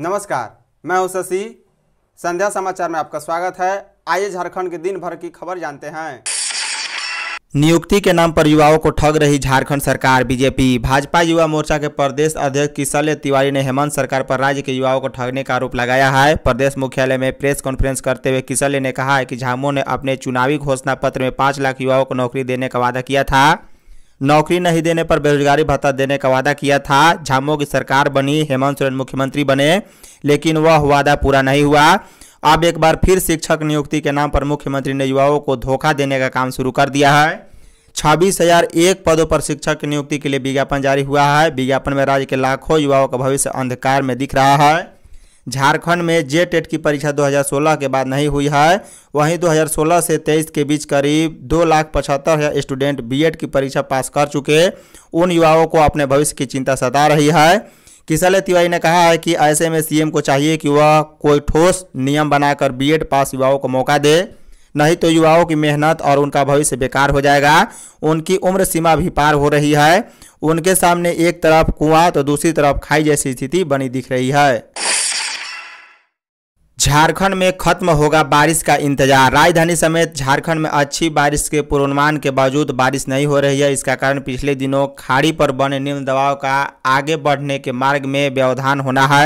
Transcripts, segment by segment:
नमस्कार मैं हूं शशि संध्या समाचार में आपका स्वागत है आइए झारखंड के दिन भर की खबर जानते हैं नियुक्ति के नाम पर युवाओं को ठग रही झारखंड सरकार बीजेपी भाजपा युवा मोर्चा के प्रदेश अध्यक्ष किशल्य तिवारी ने हेमंत सरकार पर राज्य के युवाओं को ठगने का आरोप लगाया है प्रदेश मुख्यालय में प्रेस कॉन्फ्रेंस करते हुए किशल्य ने कहा है कि झामो ने अपने चुनावी घोषणा पत्र में पाँच लाख युवाओं को नौकरी देने का वादा किया था नौकरी नहीं देने पर बेरोजगारी भत्ता देने का वादा किया था झामो की सरकार बनी हेमंत सोरेन मुख्यमंत्री बने लेकिन वह वादा पूरा नहीं हुआ अब एक बार फिर शिक्षक नियुक्ति के नाम पर मुख्यमंत्री ने युवाओं को धोखा देने का काम शुरू कर दिया है छब्बीस हजार एक पदों पर शिक्षक की नियुक्ति के लिए विज्ञापन जारी हुआ है विज्ञापन में राज्य के लाखों युवाओं का भविष्य अंधकार में दिख रहा है झारखंड में जे टेट की परीक्षा 2016 के बाद नहीं हुई है वहीं 2016 से 23 के बीच करीब दो लाख पचहत्तर हज़ार स्टूडेंट एड की परीक्षा पास कर चुके उन युवाओं को अपने भविष्य की चिंता सता रही है किशल तिवारी ने कहा है कि ऐसे में सीएम को चाहिए कि वह कोई ठोस नियम बनाकर बीएड पास युवाओं को मौका दे नहीं तो युवाओं की मेहनत और उनका भविष्य बेकार हो जाएगा उनकी उम्र सीमा भी पार हो रही है उनके सामने एक तरफ कुआं तो दूसरी तरफ खाई जैसी स्थिति बनी दिख रही है झारखंड में खत्म होगा बारिश का इंतजार राजधानी समेत झारखंड में अच्छी बारिश के पूर्वानुमान के बावजूद बारिश नहीं हो रही है इसका कारण पिछले दिनों खाड़ी पर बने निम्न दबाव का आगे बढ़ने के मार्ग में व्यवधान होना है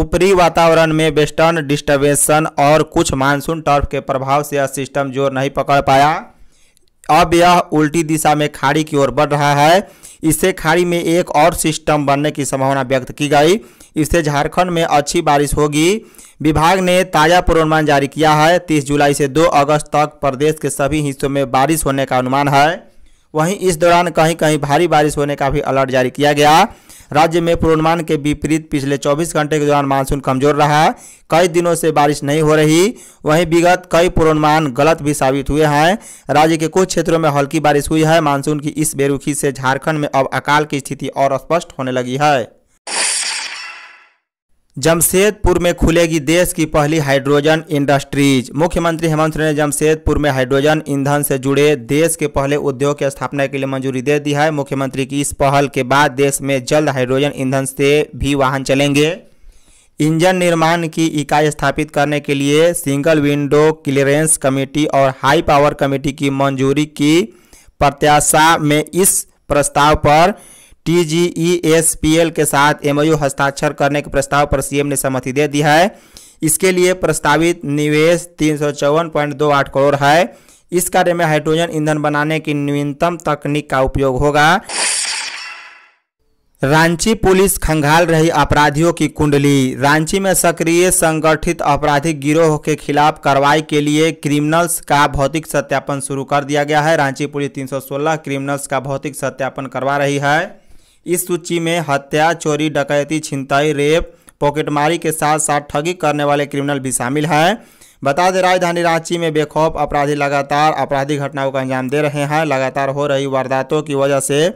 ऊपरी वातावरण में वेस्टर्न डिस्टर्बेंसन और कुछ मानसून टर्फ के प्रभाव से यह सिस्टम जोर नहीं पकड़ पाया अब यह उल्टी दिशा में खाड़ी की ओर बढ़ रहा है इससे खाड़ी में एक और सिस्टम बनने की संभावना व्यक्त की गई इससे झारखंड में अच्छी बारिश होगी विभाग ने ताज़ा पूर्वानुमान जारी किया है 30 जुलाई से 2 अगस्त तक प्रदेश के सभी हिस्सों में बारिश होने का अनुमान है वहीं इस दौरान कहीं कहीं भारी बारिश होने का भी अलर्ट जारी किया गया राज्य में पूर्वानुमान के विपरीत पिछले 24 घंटे के दौरान मानसून कमजोर रहा कई दिनों से बारिश नहीं हो रही वहीं विगत कई पूर्वानुमान गलत भी साबित हुए हैं राज्य के कुछ क्षेत्रों में हल्की बारिश हुई है मानसून की इस बेरुखी से झारखंड में अब अकाल की स्थिति और स्पष्ट होने लगी है जमशेदपुर में खुलेगी देश की पहली हाइड्रोजन इंडस्ट्रीज मुख्यमंत्री हेमंत सोरेन ने जमशेदपुर में हाइड्रोजन ईंधन से जुड़े देश के पहले उद्योग की स्थापना के लिए मंजूरी दे दी है मुख्यमंत्री की इस पहल के बाद देश में जल्द हाइड्रोजन ईंधन से भी वाहन चलेंगे इंजन निर्माण की इकाई स्थापित करने के लिए सिंगल विंडो क्लियरेंस कमेटी और हाई पावर कमेटी की मंजूरी की प्रत्याशा में इस प्रस्ताव पर टीजीईएसपीएल के साथ एमओयू हस्ताक्षर करने के प्रस्ताव पर सीएम ने सहमति दे दी है इसके लिए प्रस्तावित निवेश तीन करोड़ है इस कार्य में हाइड्रोजन ईंधन बनाने की नवीनतम तकनीक का उपयोग होगा रांची पुलिस खंगाल रही अपराधियों की कुंडली रांची में सक्रिय संगठित आपराधिक गिरोह के खिलाफ कार्रवाई के लिए क्रिमिनल्स का भौतिक सत्यापन शुरू कर दिया गया है रांची पुलिस 316 क्रिमिनल्स का भौतिक सत्यापन करवा रही है इस सूची में हत्या चोरी डकैती छिनताई रेप पॉकेटमारी के साथ साथ ठगी करने वाले क्रिमिनल भी शामिल हैं बता दें राजधानी रांची में बेखौफ अपराधी लगातार आपराधिक घटनाओं को अंजाम दे रहे हैं लगातार हो रही वारदातों की वजह से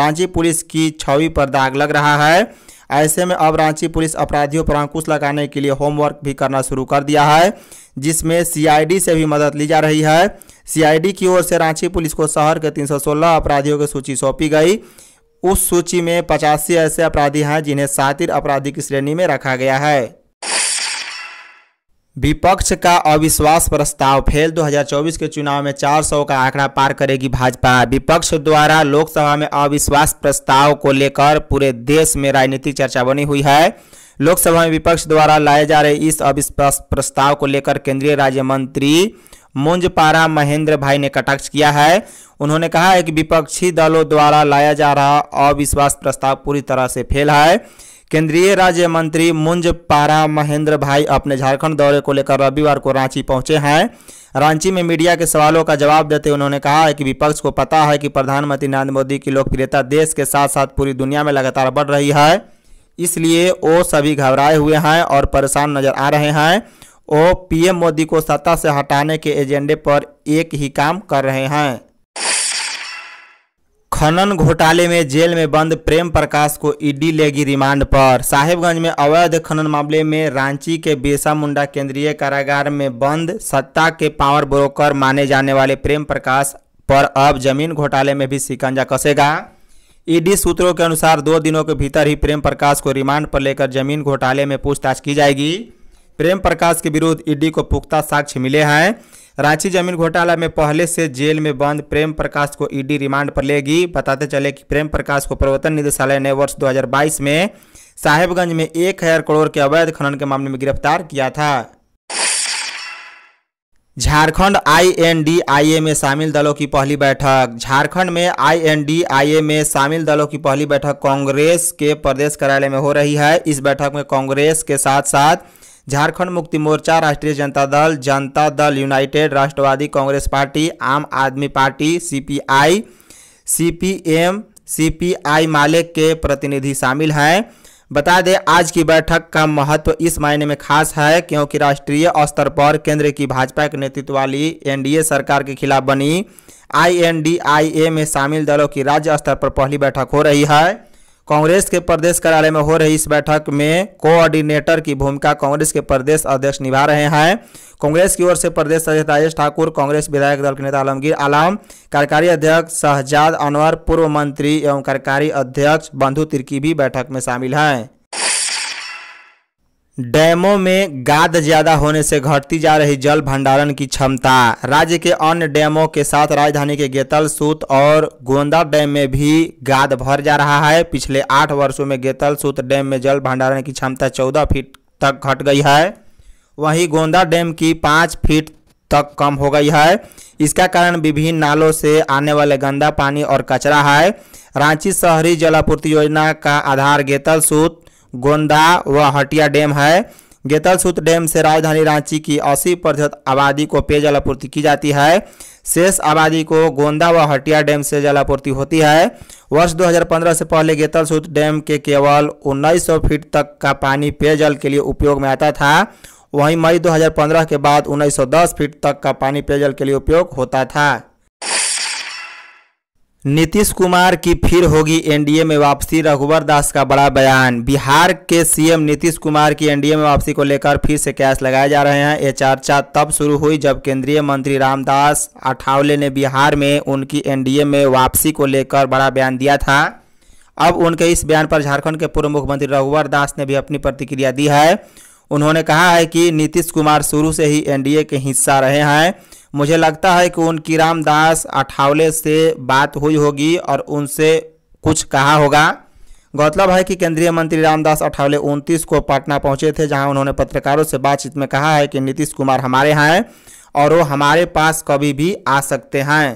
रांची पुलिस की छवि पर दाग लग रहा है ऐसे में अब रांची पुलिस अपराधियों पर अंकुश लगाने के लिए होमवर्क भी करना शुरू कर दिया है जिसमें सीआईडी से भी मदद ली जा रही है सीआईडी की ओर से रांची पुलिस को शहर के 316 अपराधियों की सूची सौंपी गई उस सूची में पचासी ऐसे अपराधी हैं जिन्हें सातिर अपराधी की श्रेणी में रखा गया है विपक्ष का अविश्वास प्रस्ताव फेल 2024 के चुनाव में 400 का आंकड़ा पार करेगी भाजपा विपक्ष द्वारा लोकसभा में अविश्वास प्रस्ताव को लेकर पूरे देश में राजनीतिक चर्चा बनी हुई है लोकसभा में विपक्ष द्वारा लाए जा रहे इस अविश्वास प्रस्ताव को लेकर केंद्रीय राज्य मंत्री मुंजपारा महेंद्र भाई ने कटाक्ष किया है उन्होंने कहा है कि विपक्षी दलों द्वारा लाया जा रहा अविश्वास प्रस्ताव पूरी तरह से फेल है केंद्रीय राज्य मंत्री मुंज पारा महेंद्र भाई अपने झारखंड दौरे को लेकर रविवार को रांची पहुंचे हैं रांची में मीडिया के सवालों का जवाब देते उन्होंने कहा है कि विपक्ष को पता है कि प्रधानमंत्री नरेंद्र मोदी की लोकप्रियता देश के साथ साथ पूरी दुनिया में लगातार बढ़ रही है इसलिए वो सभी घबराए हुए हैं और परेशान नजर आ रहे हैं वो पीएम मोदी को सत्ता से हटाने के एजेंडे पर एक ही काम कर रहे हैं खनन घोटाले में जेल में बंद प्रेम प्रकाश को ईडी लेगी रिमांड पर साहिबगंज में अवैध खनन मामले में रांची के बेसा मुंडा केंद्रीय कारागार में बंद सत्ता के पावर ब्रोकर माने जाने वाले प्रेम प्रकाश पर अब जमीन घोटाले में भी शिकंजा कसेगा ईडी सूत्रों के अनुसार दो दिनों के भीतर ही प्रेम प्रकाश को रिमांड पर लेकर जमीन घोटाले में पूछताछ की जाएगी प्रेम प्रकाश के विरुद्ध ईडी को पुख्ता साक्ष्य मिले हैं रांची जमीन घोटाला में पहले से जेल में बंद प्रेम प्रकाश को ईडी रिमांड पर लेगी बताते चले कि प्रेम प्रकाश को प्रवर्तन निदेशालय ने वर्ष 2022 में साहेबगंज में एक हजार करोड़ के अवैध खनन के मामले में गिरफ्तार किया था झारखंड आईएनडीआईए में शामिल दलों की पहली बैठक झारखंड में आईएनडीआईए में शामिल दलों की पहली बैठक कांग्रेस के प्रदेश कार्यालय में हो रही है इस बैठक में कांग्रेस के साथ साथ झारखंड मुक्ति मोर्चा राष्ट्रीय जनता दल जनता दल यूनाइटेड राष्ट्रवादी Congress party Aam Aadmi party CPI CPM CPI माले के प्रतिनिधि शामिल हैं बता दें आज की बैठक का महत्व इस मायने में खास है क्योंकि राष्ट्रीय स्तर पर केंद्र की भाजपा के नेतृत्व वाली एनडीए सरकार के खिलाफ बनी आईएनडीआईए में शामिल दलों की राज्य स्तर पर पहली बैठक हो रही है कांग्रेस के प्रदेश कार्यालय में हो रही इस बैठक में कोऑर्डिनेटर की भूमिका कांग्रेस के प्रदेश अध्यक्ष निभा रहे हैं कांग्रेस की ओर से प्रदेश अध्यक्ष राजेश ठाकुर कांग्रेस विधायक दल के नेता आलमगीर आलम कार्यकारी अध्यक्ष शहजाद अनवर पूर्व मंत्री एवं कार्यकारी अध्यक्ष बंधु तिर्की भी बैठक में शामिल हैं डैमों में गाद ज्यादा होने से घटती जा रही जल भंडारण की क्षमता राज्य के अन्य डैमों के साथ राजधानी के गेतल सूत और गोंदा डैम में भी गाद भर जा रहा है पिछले आठ वर्षों में गेतल सूत डैम में जल भंडारण की क्षमता चौदह फीट तक घट गई है वहीं गोंदा डैम की पाँच फीट तक कम हो गई है इसका कारण विभिन्न नालों से आने वाले गंदा पानी और कचरा है रांची शहरी जल आपूर्ति योजना का आधार गेतल सूत गोंदा व हटिया डैम है गेतलसूत डैम से राजधानी रांची की 80 प्रतिशत आबादी को पेयजल आपूर्ति की जाती है शेष आबादी को गोंदा व हटिया डैम से जल आपूर्ति होती है वर्ष 2015 से पहले गेतलसूत डैम के केवल 1900 फीट तक का पानी पेयजल के लिए उपयोग में आता था वहीं मई 2015 के बाद 1910 फीट तक का पानी पेयजल के लिए उपयोग होता था नीतीश कुमार की फिर होगी एनडीए में वापसी रघुवर दास का बड़ा बयान बिहार के सीएम नीतीश कुमार की एनडीए में वापसी को लेकर फिर से कैश लगाए जा रहे हैं ये चर्चा तब शुरू हुई जब केंद्रीय मंत्री रामदास अठावले ने बिहार में उनकी एनडीए में वापसी को लेकर बड़ा बयान दिया था अब उनके इस बयान पर झारखंड के पूर्व मुख्यमंत्री रघुवर दास ने भी अपनी प्रतिक्रिया दी है उन्होंने कहा है कि नीतीश कुमार शुरू से ही एनडीए के हिस्सा रहे हैं मुझे लगता है कि उनकी रामदास अठावले से बात हुई होगी और उनसे कुछ कहा होगा गौरतलब है कि केंद्रीय मंत्री रामदास अठावले 29 को पटना पहुंचे थे जहां उन्होंने पत्रकारों से बातचीत में कहा है कि नीतीश कुमार हमारे हैं और वो हमारे पास कभी भी आ सकते हैं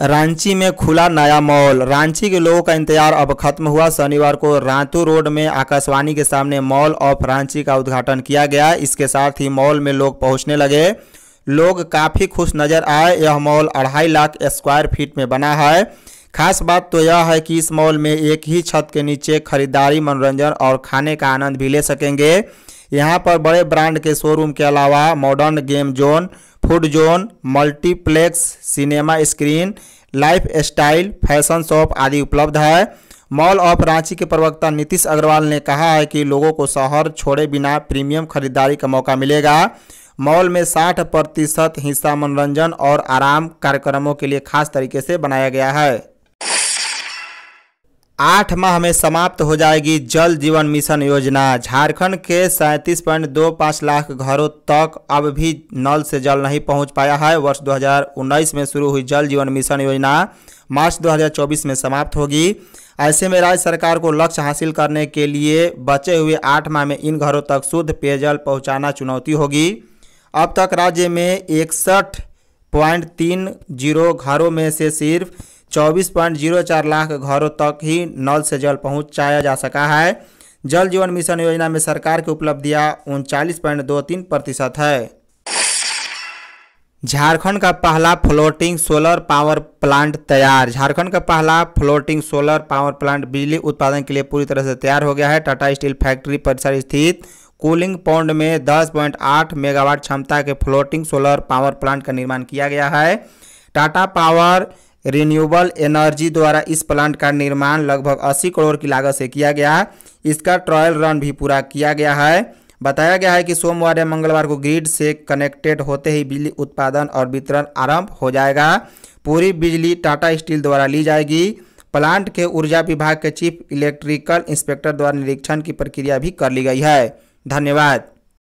रांची में खुला नया मॉल रांची के लोगों का इंतजार अब खत्म हुआ शनिवार को रातू रोड में आकाशवाणी के सामने मॉल ऑफ रांची का उद्घाटन किया गया इसके साथ ही मॉल में लोग पहुंचने लगे लोग काफ़ी खुश नज़र आए यह मॉल अढ़ाई लाख स्क्वायर फीट में बना है खास बात तो यह है कि इस मॉल में एक ही छत के नीचे खरीदारी मनोरंजन और खाने का आनंद भी ले सकेंगे यहाँ पर बड़े ब्रांड के शोरूम के अलावा modern game zone food zone multiplex cinema screen lifestyle fashion shop आदि उपलब्ध है मॉल ऑफ रांची के प्रवक्ता नीतीश अग्रवाल ने कहा है कि लोगों को शहर छोड़े बिना प्रीमियम खरीदारी का मौका मिलेगा मॉल में 60 प्रतिशत हिस्सा मनोरंजन और आराम कार्यक्रमों के लिए खास तरीके से बनाया गया है आठ माह में समाप्त हो जाएगी जल जीवन मिशन योजना झारखंड के सैंतीस पॉइंट दो पाँच लाख घरों तक अब भी नल से जल नहीं पहुंच पाया है वर्ष 2019 में शुरू हुई जल जीवन मिशन योजना मार्च 2024 में समाप्त होगी ऐसे में राज्य सरकार को लक्ष्य हासिल करने के लिए बचे हुए आठ माह में इन घरों तक शुद्ध पेयजल पहुँचाना चुनौती होगी अब तक राज्य में इकसठ पॉइंट तीन जीरो घरों में से सिर्फ 24.04 लाख घरों तक ही नल से जल पहुंचाया जा सका है जल जीवन मिशन योजना में सरकार की उपलब्धियां उनचालीस पॉइंट दो तीन प्रतिशत है झारखंड का पहला फ्लोटिंग सोलर पावर प्लांट तैयार झारखंड का पहला फ्लोटिंग सोलर पावर प्लांट बिजली उत्पादन के लिए पूरी तरह से तैयार हो गया है टाटा स्टील फैक्ट्री परिसर स्थित कूलिंग पॉन्ड में 10.8 मेगावाट क्षमता के फ्लोटिंग सोलर पावर प्लांट का निर्माण किया गया है टाटा पावर रिन्यूएबल एनर्जी द्वारा इस प्लांट का निर्माण लगभग 80 करोड़ की लागत से किया गया है इसका ट्रायल रन भी पूरा किया गया है बताया गया है कि सोमवार या मंगलवार को ग्रिड से कनेक्टेड होते ही बिजली उत्पादन और वितरण आरंभ हो जाएगा पूरी बिजली टाटा स्टील द्वारा ली जाएगी प्लांट के ऊर्जा विभाग के चीफ इलेक्ट्रिकल इंस्पेक्टर द्वारा निरीक्षण की प्रक्रिया भी कर ली गई है धन्यवाद